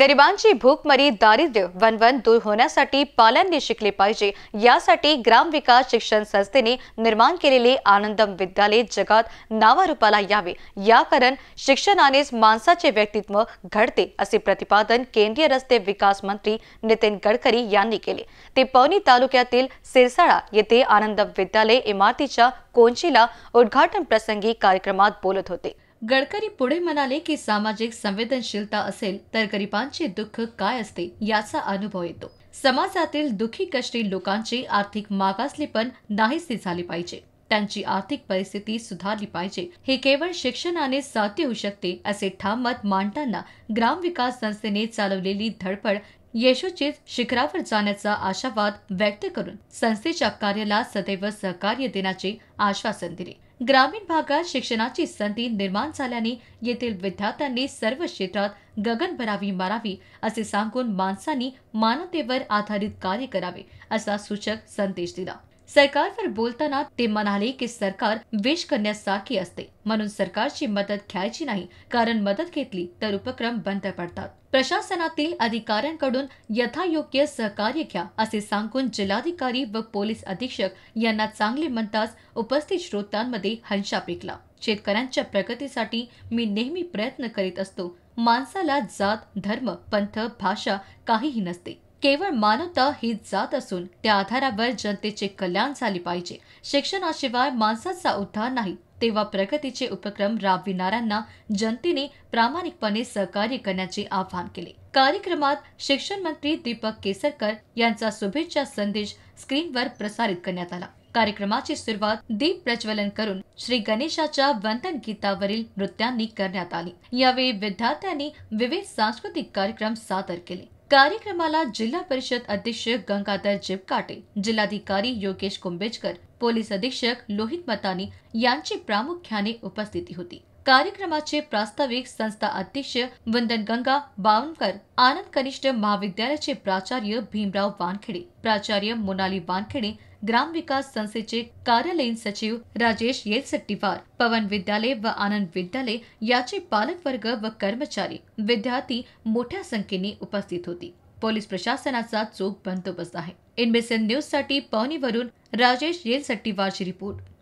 गरिबांची मरी दारिद्र्य वनवन दूर होण्यासाठी पालनने शिकले पाहिजे यासाठी ग्राम विकास शिक्षण संस्थेने निर्माण केलेले आनंदम विद्यालय जगात नावारूपाला यावे या कारण शिक्षणानेच माणसाचे व्यक्तित्व घडते असे प्रतिपादन केंद्रीय रस्ते विकास मंत्री नितीन गडकरी यांनी केले ते पवनी तालुक्यातील सिरसाळा येथे आनंदम विद्यालय इमारतीच्या कोंचीला उद्घाटन प्रसंगी कार्यक्रमात बोलत होते गडकरी पुढे म्हणाले की सामाजिक संवेदनशीलता असेल तर गरिबांचे दुःख काय असते याचा अनुभव येतो समाजातील दुखी कष्टी लोकांचे आर्थिक मागासलेपण नाहीसे झाले पाहिजे त्यांची आर्थिक परिस्थिती सुधारली पाहिजे हे केवळ शिक्षणाने साध्य होऊ शकते असे ठाम मत मांडताना ग्रामविकास संस्थेने चालवलेली धडपड यशोचित शिखरावर जाण्याचा आशावाद व्यक्त करून संस्थेच्या कार्याला सदैव सहकार्य देण्याचे आश्वासन दिले ग्रामीण भागात शिक्षणाची संधी निर्माण झाल्याने येथील विद्यार्थ्यांनी सर्व क्षेत्रात गगन भरावी मारावी असे सांगून माणसांनी मानवतेवर आधारित कार्य करावे असा सूचक संदेश दिला सरकारवर बोलताना ते म्हणाले की सरकार विष करण्यासारखी असते म्हणून सरकारची मदत घ्यायची नाही कारण मदत घेतली तर उपक्रम बंद पडतात प्रशासनातील अधिकाऱ्यांकडून यथायोग्य सहकार्य घ्या असे सांगून जिल्हाधिकारी व पोलीस अधीक्षक यांना चांगले म्हणताच उपस्थित श्रोतांमध्ये हंशा पिकला शेतकऱ्यांच्या प्रगतीसाठी मी नेहमी प्रयत्न करीत असतो माणसाला जात धर्म पंथ भाषा काहीही नसते केवळ मानवता हीच जात असून त्या आधारावर जनतेचे कल्याण झाले पाहिजे शिक्षणाशिवाय माणसाचा उद्धार नाही तेव्हा प्रगतीचे उपक्रम राबविणाऱ्यांना जनतेने प्रामाणिकपणे सहकार्य करण्याचे आवाहन केले कार्यक्रमात शिक्षण मंत्री दीपक केसरकर यांचा शुभेच्छा संदेश स्क्रीनवर प्रसारित करण्यात आला कार्यक्रमाची सुरुवात दीप प्रज्वलन करून श्री गणेशाच्या वंदन गीतावरील नृत्यांनी करण्यात आली यावेळी विद्यार्थ्यांनी विविध सांस्कृतिक कार्यक्रम सादर केले कार्यक्रमाला जिल्हा परिषद अध्यक्ष गंगाधर जिपकाटे जिल्हाधिकारी योगेश कुंभेजकर पोलीस अधीक्षक लोहित मतानी यांची प्रामुख्याने उपस्थिती होती कार्यक्रमाचे प्रास्ताविक संस्था अध्यक्ष वंदन गंगा बावनकर आनंद कनिष्ठ महाविद्यालयाचे प्राचार्य भीमराव वानखेडे प्राचार्य मोनाली वानखेडे ग्राम विकास संस्थेचे कार्यालयीन सचिव राजेश येलसट्टीवार पवन विद्यालय व आनंद विद्यालय याचे पालक वर्ग व कर्मचारी विद्यार्थी मोठ्या संख्येने उपस्थित होती पोलिस प्रशासना चोख बंदोबस्त आहे इनबेसन न्यूज सा पौनी वरुण राजेश येलसट्टीवारची रिपोर्ट